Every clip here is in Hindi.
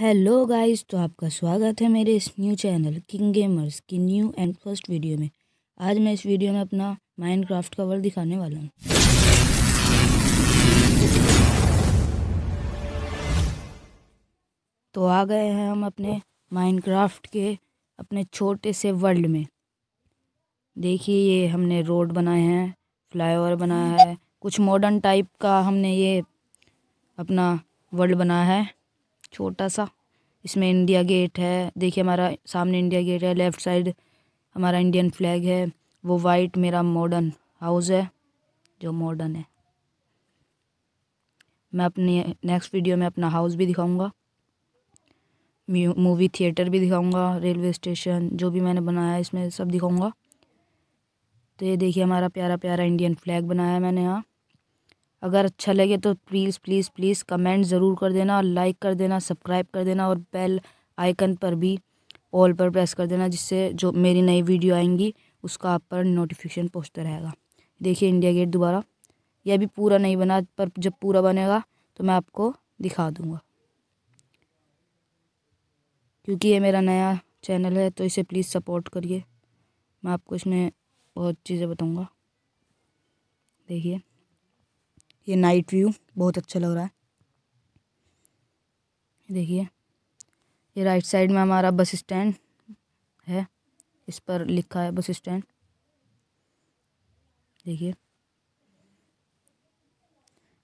हेलो गाइस तो आपका स्वागत है मेरे इस न्यू चैनल किंग गेमर्स की न्यू एंड फर्स्ट वीडियो में आज मैं इस वीडियो में अपना माइनक्राफ्ट का वर्ल्ड दिखाने वाला हूँ तो आ गए हैं हम अपने माइनक्राफ्ट के अपने छोटे से वर्ल्ड में देखिए ये हमने रोड बनाए हैं फ्लाईओवर बनाया है कुछ मॉडर्न टाइप का हमने ये अपना वर्ल्ड बनाया है छोटा सा इसमें इंडिया गेट है देखिए हमारा सामने इंडिया गेट है लेफ्ट साइड हमारा इंडियन फ्लैग है वो वाइट मेरा मॉडर्न हाउस है जो मॉडर्न है मैं अपने नेक्स्ट वीडियो में अपना हाउस भी दिखाऊंगा मूवी थिएटर भी दिखाऊंगा रेलवे स्टेशन जो भी मैंने बनाया है इसमें सब दिखाऊंगा तो ये देखिए हमारा प्यारा प्यारा इंडियन फ्लैग बनाया है मैंने यहाँ अगर अच्छा लगे तो प्लीज़ प्लीज़ प्लीज़ कमेंट ज़रूर कर देना और लाइक कर देना सब्सक्राइब कर देना और बेल आइकन पर भी ऑल पर प्रेस कर देना जिससे जो मेरी नई वीडियो आएंगी उसका आप पर नोटिफिकेशन पहुँचता रहेगा देखिए इंडिया गेट दोबारा यह अभी पूरा नहीं बना पर जब पूरा बनेगा तो मैं आपको दिखा दूँगा क्योंकि ये मेरा नया चैनल है तो इसे प्लीज़ सपोर्ट करिए मैं आपको इसमें बहुत चीज़ें बताऊँगा देखिए ये नाइट व्यू बहुत अच्छा लग रहा है देखिए ये राइट साइड में हमारा बस स्टैंड है इस पर लिखा है बस स्टैंड देखिए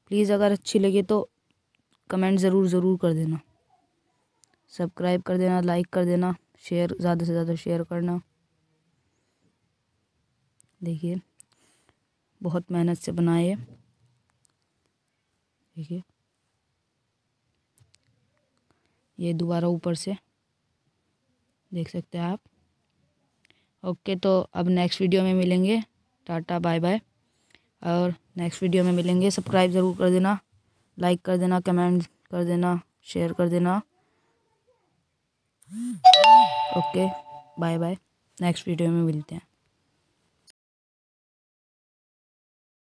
प्लीज़ अगर अच्छी लगे तो कमेंट ज़रूर ज़रूर कर देना सब्सक्राइब कर देना लाइक कर देना शेयर ज़्यादा से ज़्यादा शेयर करना देखिए बहुत मेहनत से बनाए देखिए ये दोबारा ऊपर से देख सकते हैं आप ओके तो अब नेक्स्ट वीडियो में मिलेंगे टाटा बाय बाय और नेक्स्ट वीडियो में मिलेंगे सब्सक्राइब ज़रूर कर देना लाइक कर देना कमेंट कर देना शेयर कर देना okay bye bye next video में मिलते हैं